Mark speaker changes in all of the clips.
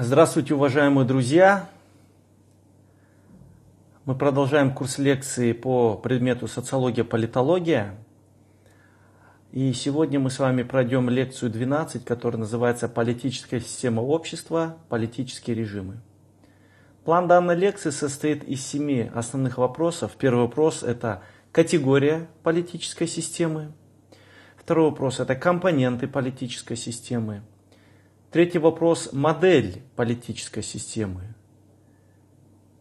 Speaker 1: Здравствуйте, уважаемые друзья! Мы продолжаем курс лекции по предмету социология-политология. И сегодня мы с вами пройдем лекцию 12, которая называется «Политическая система общества. Политические режимы». План данной лекции состоит из семи основных вопросов. Первый вопрос – это категория политической системы. Второй вопрос – это компоненты политической системы – Третий вопрос – модель политической системы.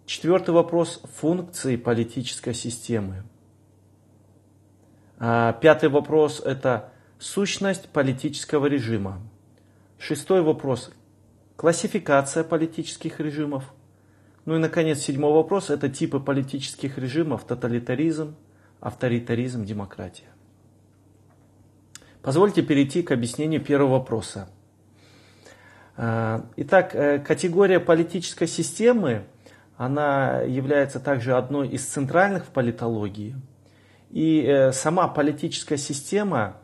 Speaker 1: Четвертый вопрос – функции политической системы. А, пятый вопрос – это сущность политического режима. Шестой вопрос – классификация политических режимов. Ну и, наконец, седьмой вопрос – это типы политических режимов, тоталитаризм, авторитаризм, демократия. Позвольте перейти к объяснению первого вопроса – Э, итак, э, категория политической системы, она является также одной из центральных в политологии. И э, сама политическая система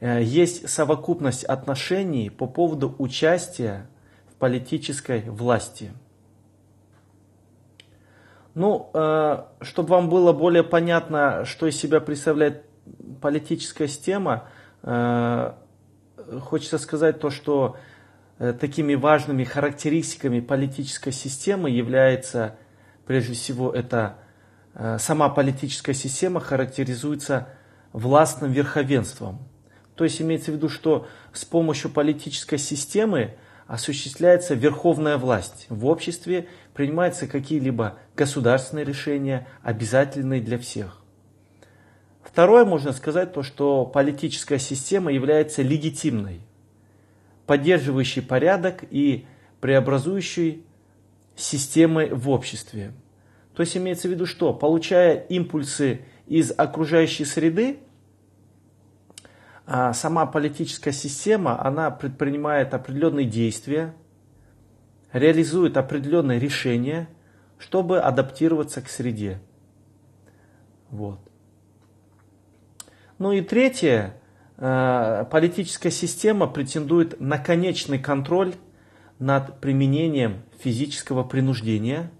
Speaker 1: есть совокупность отношений по поводу участия в политической власти. Ну, чтобы вам было более понятно, что из себя представляет политическая система, хочется сказать то, что Э, такими важными характеристиками политической системы является, прежде всего, это э, сама политическая система характеризуется властным верховенством. То есть имеется в виду, что с помощью политической системы осуществляется верховная власть. В обществе принимаются какие-либо государственные решения, обязательные для всех. Второе, можно сказать, то, что политическая система является легитимной поддерживающий порядок и преобразующий системы в обществе. То есть имеется в виду, что получая импульсы из окружающей среды, а, сама политическая система, она предпринимает определенные действия, реализует определенные решения, чтобы адаптироваться к среде. Вот. Ну и третье, Э, политическая система претендует на конечный контроль над применением физического принуждения,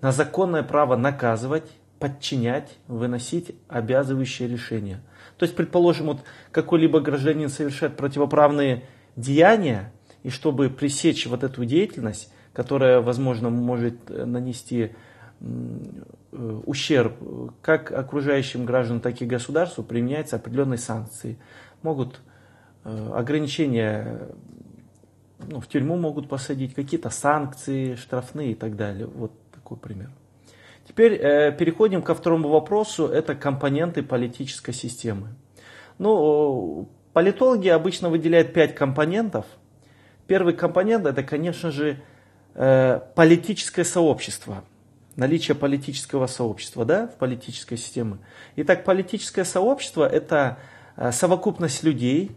Speaker 1: на законное право наказывать, подчинять, выносить обязывающие решения. То есть, предположим, вот какой-либо гражданин совершает противоправные деяния, и чтобы пресечь вот эту деятельность, которая, возможно, может э, нанести э, ущерб как окружающим гражданам, так и государству, применяются определенные санкции могут э, ограничения ну, в тюрьму могут посадить, какие-то санкции штрафные и так далее. Вот такой пример. Теперь э, переходим ко второму вопросу, это компоненты политической системы. Ну, политологи обычно выделяют пять компонентов. Первый компонент это, конечно же, э, политическое сообщество. Наличие политического сообщества да, в политической системе. Итак, политическое сообщество это Э, совокупность людей,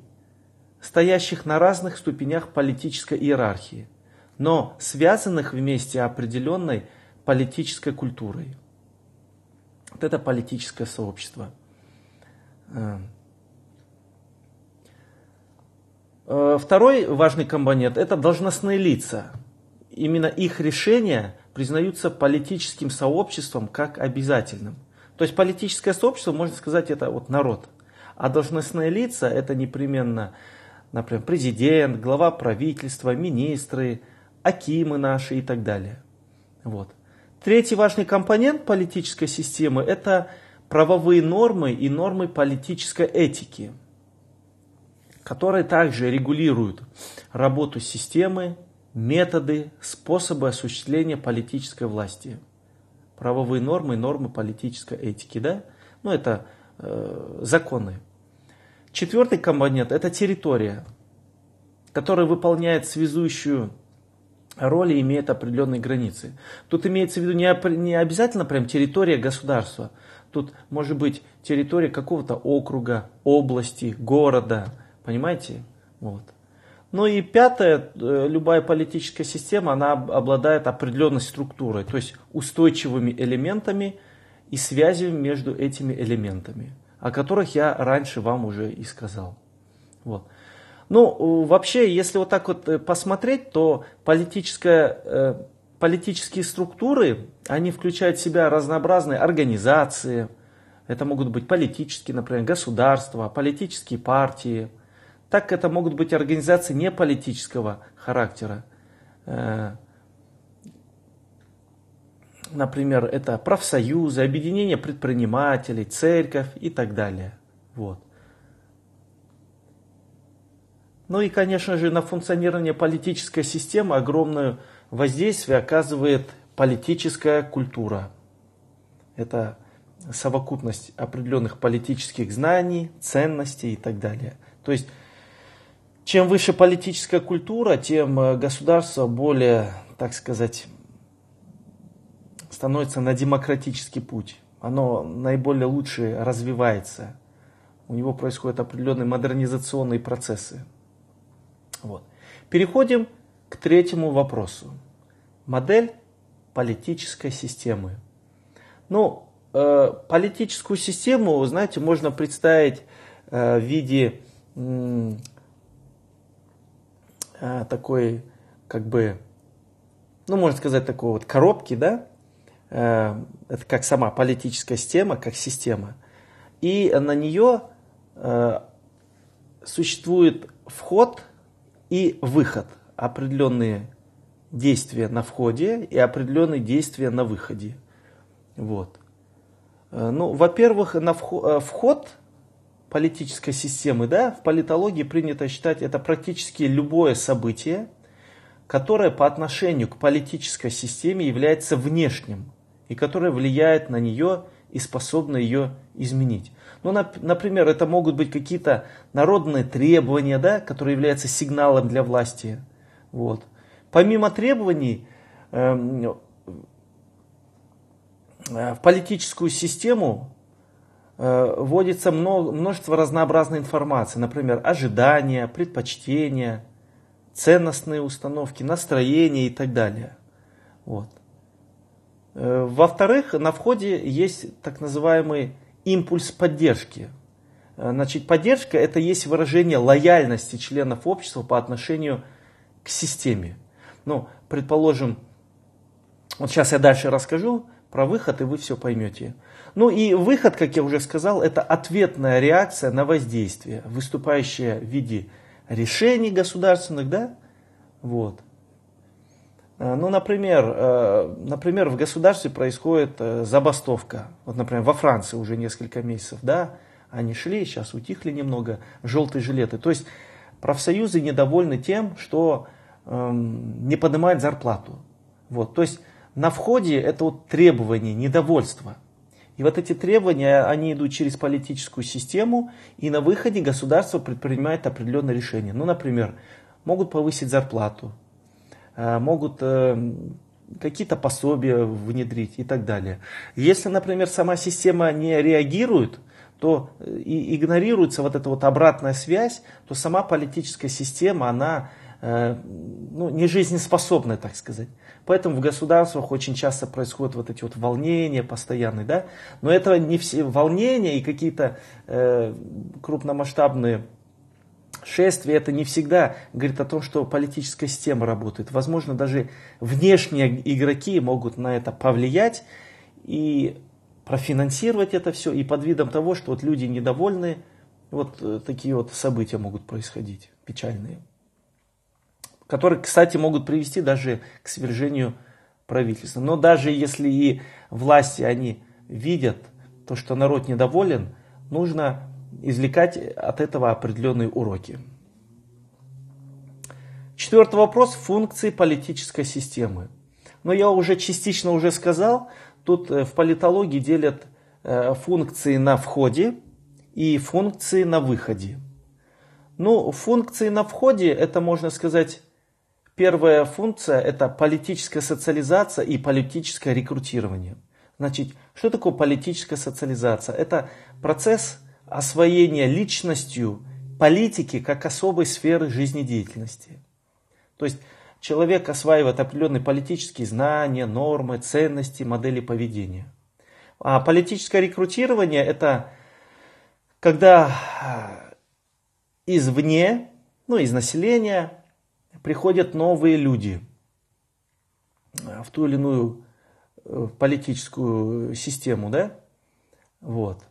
Speaker 1: стоящих на разных ступенях политической иерархии, но связанных вместе определенной политической культурой. Вот это политическое сообщество. Э, э, второй важный компонент – это должностные лица. Именно их решения признаются политическим сообществом как обязательным. То есть политическое сообщество, можно сказать, это вот народ – а должностные лица это непременно, например, президент, глава правительства, министры, акимы наши и так далее. Вот. Третий важный компонент политической системы – это правовые нормы и нормы политической этики, которые также регулируют работу системы, методы, способы осуществления политической власти. Правовые нормы, и нормы политической этики, да? Ну, это э, законы Четвертый компонент – это территория, которая выполняет связующую роль и имеет определенные границы. Тут имеется в виду не, обязательно прям территория государства. Тут может быть территория какого-то округа, области, города. Понимаете? Вот. Ну и пятое, э, любая политическая система, она обладает определенной структурой, то есть устойчивыми элементами и связями между этими элементами о которых я раньше вам уже и сказал. Вот. Ну, э, вообще, если вот так вот э, посмотреть, то политическая, э, политические структуры, они включают в себя разнообразные организации, это могут быть политические, например, государства, политические партии. Так это могут быть организации неполитического характера. Например, это профсоюзы, объединение предпринимателей, церковь и так далее. Вот. Ну и, конечно же, на функционирование политической системы огромное воздействие оказывает политическая культура. Это совокупность определенных политических знаний, ценностей и так далее. То есть, чем выше политическая культура, тем э, государство более, так сказать, становится на демократический путь. Оно наиболее лучше развивается. У него происходят определенные модернизационные процессы. Вот. Переходим к третьему вопросу. Модель политической системы. Ну, э, политическую систему, знаете, можно представить э, в виде э, такой, как бы, ну, можно сказать, такой вот коробки, да, Э, это как сама политическая система, как система. И на нее э, существует вход и выход, определенные действия на входе и определенные действия на выходе. Вот. Э, ну, во-первых, на вход политической системы, да, в политологии принято считать это практически любое событие, которое по отношению к политической системе является внешним и которая влияет на нее и способна ее изменить. Ну, например, это могут быть какие-то народные требования, да, которые являются сигналом для власти. Вот. Помимо требований, эм, э, в политическую систему э, вводится множество разнообразной информации, например, ожидания, предпочтения, ценностные установки, настроения и так далее. Вот. Э, во-вторых, на входе есть так называемый импульс поддержки. Э, значит, поддержка – это есть выражение лояльности членов общества по отношению к системе. Ну, предположим, вот сейчас я дальше расскажу про выход, и вы все поймете. Ну и выход, как я уже сказал, это ответная реакция на воздействие, выступающая в виде решений государственных, да, вот – Э, ну, например, э, например, в государстве происходит э, забастовка. Вот, например, во Франции уже несколько месяцев, да, они шли, сейчас утихли немного, желтые жилеты. То есть профсоюзы недовольны тем, что эм, не поднимают зарплату. Вот, то есть на входе это вот требование, недовольство. И вот эти требования, они идут через политическую систему, и на выходе государство предпринимает определенное решение. Ну, например, могут повысить зарплату, Э, могут э, какие-то пособия внедрить и так далее. Если, например, сама система не реагирует, то э, и игнорируется вот эта вот обратная связь, то сама политическая система, она ну, не жизнеспособная, так сказать. Поэтому в государствах очень часто происходят вот эти вот волнения постоянные, да. Но это не все волнения и какие-то э, крупномасштабные шествие это не всегда говорит о том, что политическая система работает. Возможно, даже внешние игроки могут на это повлиять и профинансировать это все, и под видом того, что вот люди недовольны, вот э, такие вот события могут происходить, печальные, которые, кстати, могут привести даже к свержению правительства. Но даже если и власти они видят то, что народ недоволен, нужно извлекать от этого определенные уроки. Четвертый вопрос – функции политической системы. Но я уже частично уже сказал, тут э, в политологии делят э, функции на входе и функции на выходе. Ну, функции на входе – это, можно сказать, первая функция – это политическая социализация и политическое рекрутирование. Значит, что такое политическая социализация? Это процесс – освоения личностью политики как особой сферы жизнедеятельности. То есть человек осваивает определенные политические знания, нормы, ценности, модели поведения. А политическое рекрутирование – это когда э, извне, ну, из населения приходят новые люди э, в ту или иную э, политическую систему, да? Вот.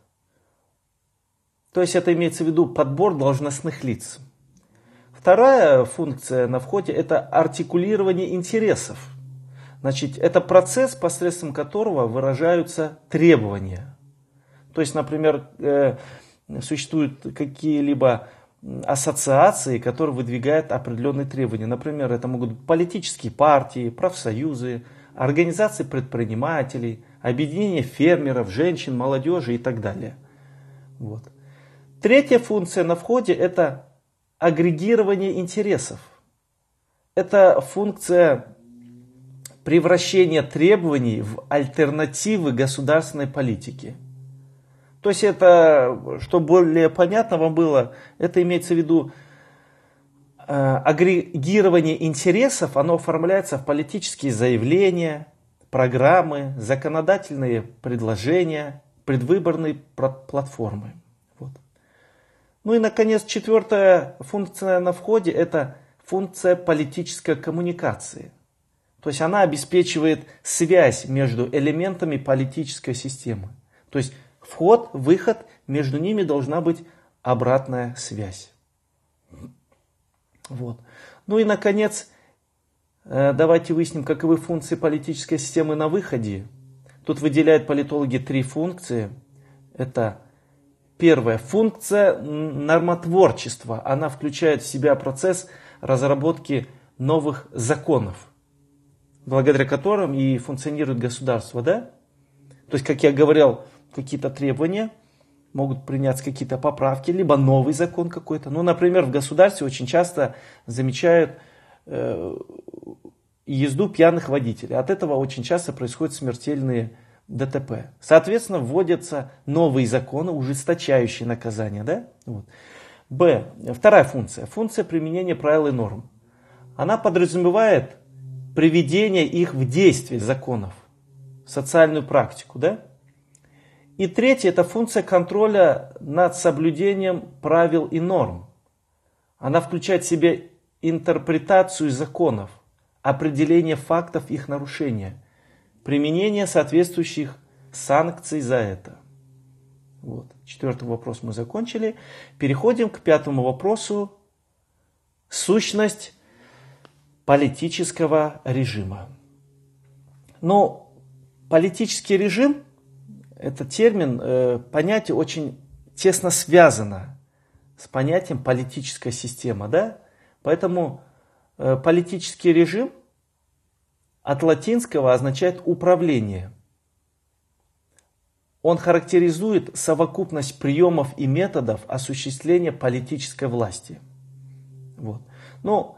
Speaker 1: То есть это имеется в виду подбор должностных лиц. Вторая функция на входе – это артикулирование интересов. Значит, это процесс, посредством которого выражаются требования. То есть, например, э, существуют какие-либо ассоциации, которые выдвигают определенные требования. Например, это могут быть политические партии, профсоюзы, организации предпринимателей, объединения фермеров, женщин, молодежи и так далее. Вот. Третья функция на входе – это агрегирование интересов. Это функция превращения требований в альтернативы государственной политики. То есть это, чтобы более понятно вам было, это имеется в виду э, агрегирование интересов, оно оформляется в политические заявления, программы, законодательные предложения, предвыборные платформы. Ну и, наконец, четвертая функция на входе – это функция политической коммуникации. То есть она обеспечивает связь между элементами политической системы. То есть вход, выход, между ними должна быть обратная связь. Вот. Ну и, наконец, э, давайте выясним, каковы функции политической системы на выходе. Тут выделяют политологи три функции. Это Первая функция нормотворчества. Она включает в себя процесс разработки новых законов, благодаря которым и функционирует государство, да? То есть, как я говорил, какие-то требования, могут приняться какие-то поправки, либо новый закон какой-то. Ну, например, в государстве очень часто замечают э, езду пьяных водителей. От этого очень часто происходят смертельные ДТП. Соответственно, вводятся новые законы, ужесточающие наказания. Да? Вот. Б. Вторая функция. Функция применения правил и норм. Она подразумевает приведение их в действие законов, в социальную практику. Да? И третье. это функция контроля над соблюдением правил и норм. Она включает в себя интерпретацию законов, определение фактов их нарушения – применение соответствующих санкций за это. Вот. Четвертый вопрос мы закончили. Переходим к пятому вопросу. Сущность политического режима. Но ну, политический режим, это термин, э, понятие очень тесно связано с понятием политическая система. Да? Поэтому э, политический режим от латинского означает «управление». Он характеризует совокупность приемов и методов осуществления политической власти. Вот. Ну,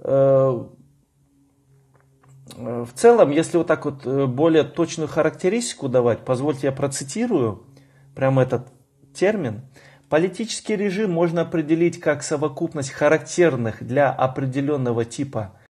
Speaker 1: э, э в целом, если вот так вот э, более точную характеристику давать, позвольте я процитирую прямо этот термин. Политический режим можно определить как совокупность характерных для определенного типа